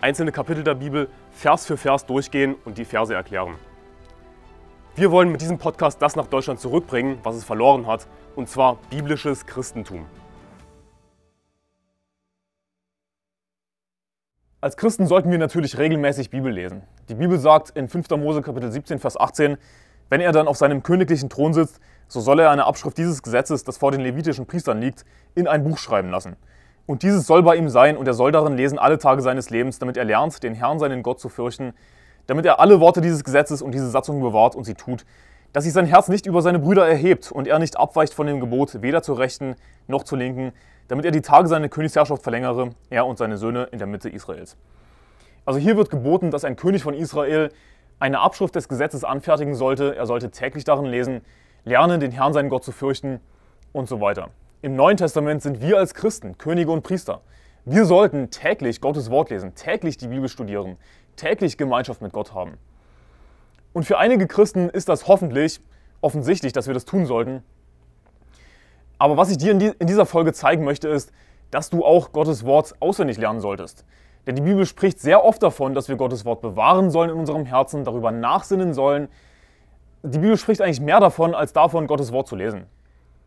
einzelne Kapitel der Bibel Vers für Vers durchgehen und die Verse erklären. Wir wollen mit diesem Podcast das nach Deutschland zurückbringen, was es verloren hat, und zwar biblisches Christentum. Als Christen sollten wir natürlich regelmäßig Bibel lesen. Die Bibel sagt in 5. Mose Kapitel 17, Vers 18, wenn er dann auf seinem königlichen Thron sitzt, so soll er eine Abschrift dieses Gesetzes, das vor den levitischen Priestern liegt, in ein Buch schreiben lassen. Und dieses soll bei ihm sein, und er soll darin lesen alle Tage seines Lebens, damit er lernt, den Herrn, seinen Gott zu fürchten, damit er alle Worte dieses Gesetzes und diese Satzung bewahrt und sie tut, dass sich sein Herz nicht über seine Brüder erhebt und er nicht abweicht von dem Gebot, weder zur Rechten noch zur Linken, damit er die Tage seiner Königsherrschaft verlängere, er und seine Söhne in der Mitte Israels. Also hier wird geboten, dass ein König von Israel eine Abschrift des Gesetzes anfertigen sollte, er sollte täglich darin lesen, lernen, den Herrn seinen Gott zu fürchten und so weiter. Im Neuen Testament sind wir als Christen Könige und Priester. Wir sollten täglich Gottes Wort lesen, täglich die Bibel studieren, täglich Gemeinschaft mit Gott haben. Und für einige Christen ist das hoffentlich offensichtlich, dass wir das tun sollten. Aber was ich dir in dieser Folge zeigen möchte, ist, dass du auch Gottes Wort auswendig lernen solltest. Denn die Bibel spricht sehr oft davon, dass wir Gottes Wort bewahren sollen in unserem Herzen, darüber nachsinnen sollen. Die Bibel spricht eigentlich mehr davon, als davon, Gottes Wort zu lesen.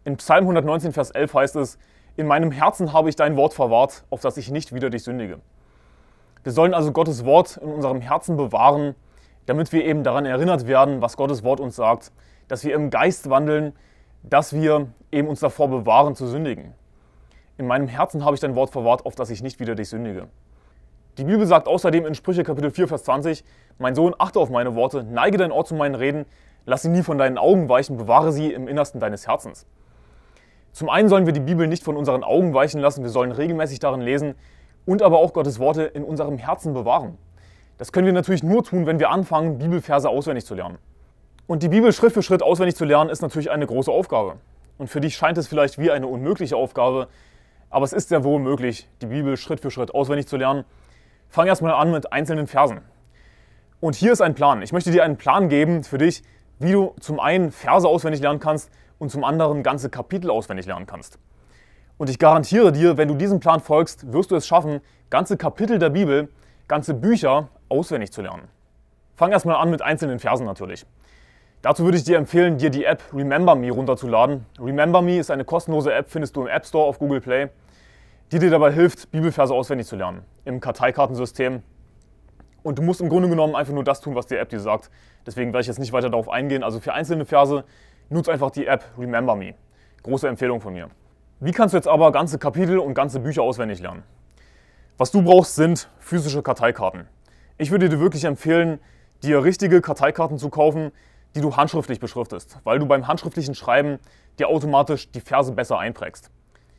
In Psalm 119, Vers 11 heißt es, in meinem Herzen habe ich dein Wort verwahrt, auf das ich nicht wieder dich sündige. Wir sollen also Gottes Wort in unserem Herzen bewahren, damit wir eben daran erinnert werden, was Gottes Wort uns sagt, dass wir im Geist wandeln, dass wir eben uns davor bewahren zu sündigen. In meinem Herzen habe ich dein Wort verwahrt, auf das ich nicht wieder dich sündige. Die Bibel sagt außerdem in Sprüche Kapitel 4, Vers 20, Mein Sohn, achte auf meine Worte, neige dein Ohr zu meinen Reden, lass sie nie von deinen Augen weichen, bewahre sie im Innersten deines Herzens. Zum einen sollen wir die Bibel nicht von unseren Augen weichen lassen, wir sollen regelmäßig darin lesen und aber auch Gottes Worte in unserem Herzen bewahren. Das können wir natürlich nur tun, wenn wir anfangen, Bibelverse auswendig zu lernen. Und die Bibel Schritt für Schritt auswendig zu lernen, ist natürlich eine große Aufgabe. Und für dich scheint es vielleicht wie eine unmögliche Aufgabe, aber es ist sehr wohl möglich, die Bibel Schritt für Schritt auswendig zu lernen. Fang erstmal an mit einzelnen Versen. Und hier ist ein Plan. Ich möchte dir einen Plan geben für dich, wie du zum einen Verse auswendig lernen kannst und zum anderen ganze Kapitel auswendig lernen kannst. Und ich garantiere dir, wenn du diesem Plan folgst, wirst du es schaffen, ganze Kapitel der Bibel, ganze Bücher auswendig zu lernen. Fang erstmal an mit einzelnen Versen natürlich. Dazu würde ich dir empfehlen, dir die App Remember Me runterzuladen. Remember Me ist eine kostenlose App, findest du im App Store auf Google Play, die dir dabei hilft, Bibelverse auswendig zu lernen im Karteikartensystem. Und du musst im Grunde genommen einfach nur das tun, was die App dir sagt. Deswegen werde ich jetzt nicht weiter darauf eingehen. Also für einzelne Verse nutz einfach die App Remember Me. Große Empfehlung von mir. Wie kannst du jetzt aber ganze Kapitel und ganze Bücher auswendig lernen? Was du brauchst, sind physische Karteikarten. Ich würde dir wirklich empfehlen, dir richtige Karteikarten zu kaufen, die du handschriftlich beschriftest, weil du beim handschriftlichen Schreiben dir automatisch die Verse besser einprägst.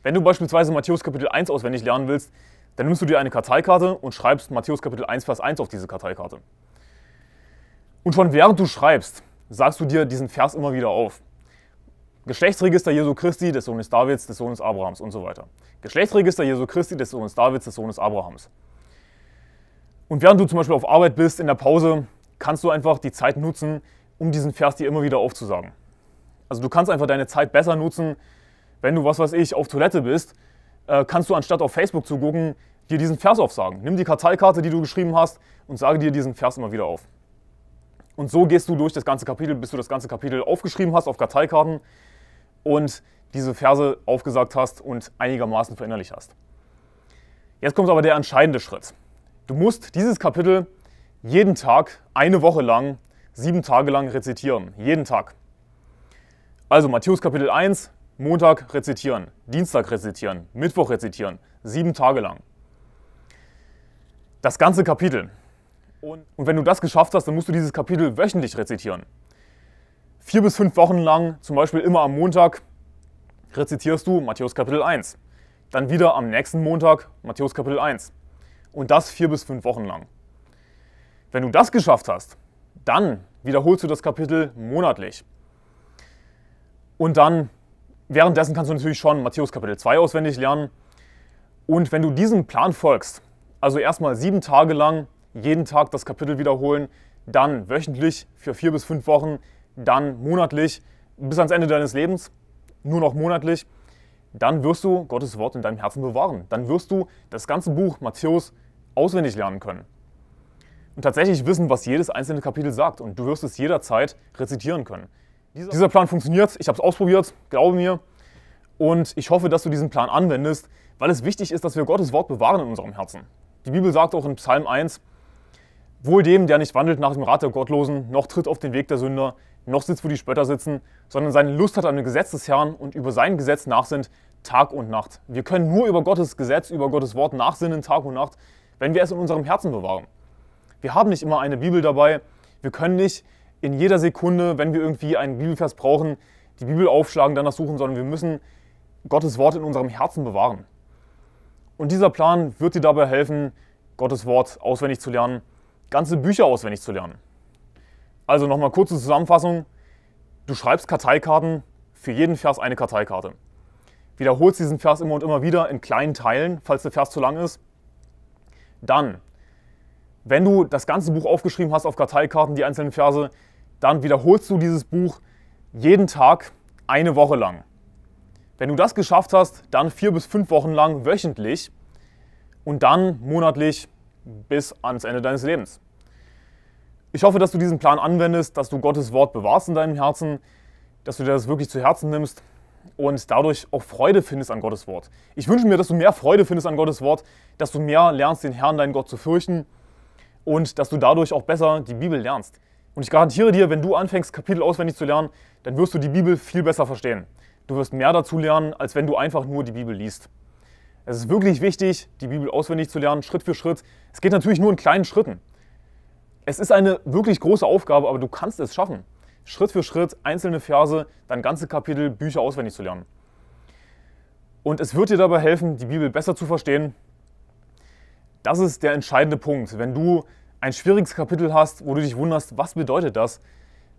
Wenn du beispielsweise Matthäus Kapitel 1 auswendig lernen willst, dann nimmst du dir eine Karteikarte und schreibst Matthäus Kapitel 1 Vers 1 auf diese Karteikarte. Und schon während du schreibst, sagst du dir diesen Vers immer wieder auf. Geschlechtsregister Jesu Christi, des Sohnes Davids, des Sohnes Abrahams und so weiter. Geschlechtsregister Jesu Christi, des Sohnes Davids, des Sohnes Abrahams. Und während du zum Beispiel auf Arbeit bist, in der Pause, kannst du einfach die Zeit nutzen, um diesen Vers dir immer wieder aufzusagen. Also du kannst einfach deine Zeit besser nutzen, wenn du, was weiß ich, auf Toilette bist, äh, kannst du anstatt auf Facebook zu gucken, dir diesen Vers aufsagen. Nimm die Karteikarte, die du geschrieben hast und sage dir diesen Vers immer wieder auf. Und so gehst du durch das ganze Kapitel, bis du das ganze Kapitel aufgeschrieben hast auf Karteikarten und diese Verse aufgesagt hast und einigermaßen verinnerlicht hast. Jetzt kommt aber der entscheidende Schritt. Du musst dieses Kapitel jeden Tag, eine Woche lang, sieben Tage lang rezitieren. Jeden Tag. Also Matthäus Kapitel 1, Montag rezitieren, Dienstag rezitieren, Mittwoch rezitieren, sieben Tage lang. Das ganze Kapitel, und, wenn du das geschafft hast, dann musst du dieses Kapitel wöchentlich rezitieren. Vier bis fünf Wochen lang, zum Beispiel immer am Montag, rezitierst du Matthäus Kapitel 1. Dann wieder am nächsten Montag Matthäus Kapitel 1. Und das vier bis fünf Wochen lang. Wenn du das geschafft hast, dann wiederholst du das Kapitel monatlich. Und dann, währenddessen kannst du natürlich schon Matthäus Kapitel 2 auswendig lernen. Und wenn du diesem Plan folgst, also erstmal sieben Tage lang jeden Tag das Kapitel wiederholen, dann wöchentlich für vier bis fünf Wochen, dann monatlich bis ans Ende deines Lebens, nur noch monatlich, dann wirst du Gottes Wort in deinem Herzen bewahren. Dann wirst du das ganze Buch Matthäus auswendig lernen können. Und tatsächlich wissen, was jedes einzelne Kapitel sagt. Und du wirst es jederzeit rezitieren können. Dieser, Plan funktioniert. Ich habe es ausprobiert, glaube mir. Und ich hoffe, dass du diesen Plan anwendest, weil es wichtig ist, dass wir Gottes Wort bewahren in unserem Herzen. Die Bibel sagt auch in Psalm 1, Wohl dem, der nicht wandelt nach dem Rat der Gottlosen, noch tritt auf den Weg der Sünder, noch sitzt, wo die Spötter sitzen, sondern seine Lust hat an dem Gesetz des Herrn und über sein Gesetz nachsinnt Tag und Nacht. Wir können nur über Gottes Gesetz, über Gottes Wort nachsinnen Tag und Nacht, wenn wir es in unserem Herzen bewahren. Wir haben nicht immer eine Bibel dabei, wir können nicht in jeder Sekunde, wenn wir irgendwie einen Bibelvers brauchen, die Bibel aufschlagen, danach suchen, sondern wir müssen Gottes Wort in unserem Herzen bewahren. Und dieser Plan wird dir dabei helfen, Gottes Wort auswendig zu lernen ganze Bücher auswendig zu lernen. Also nochmal kurze Zusammenfassung. Du schreibst Karteikarten, für jeden Vers eine Karteikarte. Wiederholst diesen Vers immer und immer wieder in kleinen Teilen, falls der Vers zu lang ist. Dann, wenn du das ganze Buch aufgeschrieben hast auf Karteikarten, die einzelnen Verse, dann wiederholst du dieses Buch jeden Tag eine Woche lang. Wenn du das geschafft hast, dann vier bis fünf Wochen lang wöchentlich und dann monatlich bis ans Ende deines Lebens. Ich hoffe, dass du diesen Plan anwendest, dass du Gottes Wort bewahrst in deinem Herzen, dass du dir das wirklich zu Herzen nimmst und dadurch auch Freude findest an Gottes Wort. Ich wünsche mir, dass du mehr Freude findest an Gottes Wort, dass du mehr lernst, den Herrn, deinen Gott zu fürchten und dass du dadurch auch besser die Bibel lernst. Und ich garantiere dir, wenn du anfängst, Kapitel auswendig zu lernen, dann wirst du die Bibel viel besser verstehen. Du wirst mehr dazu lernen, als wenn du einfach nur die Bibel liest. Es ist wirklich wichtig, die Bibel auswendig zu lernen, Schritt für Schritt. Es geht natürlich nur in kleinen Schritten. Es ist eine wirklich große Aufgabe, aber du kannst es schaffen. Schritt für Schritt, einzelne Verse, dann ganze Kapitel, Bücher auswendig zu lernen. Und es wird dir dabei helfen, die Bibel besser zu verstehen. Das ist der entscheidende Punkt. Wenn du ein schwieriges Kapitel hast, wo du dich wunderst, was bedeutet das,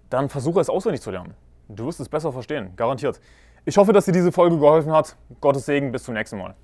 dann versuche es auswendig zu lernen. Du wirst es besser verstehen, garantiert. Ich hoffe, dass dir diese Folge geholfen hat. Gottes Segen, bis zum nächsten Mal.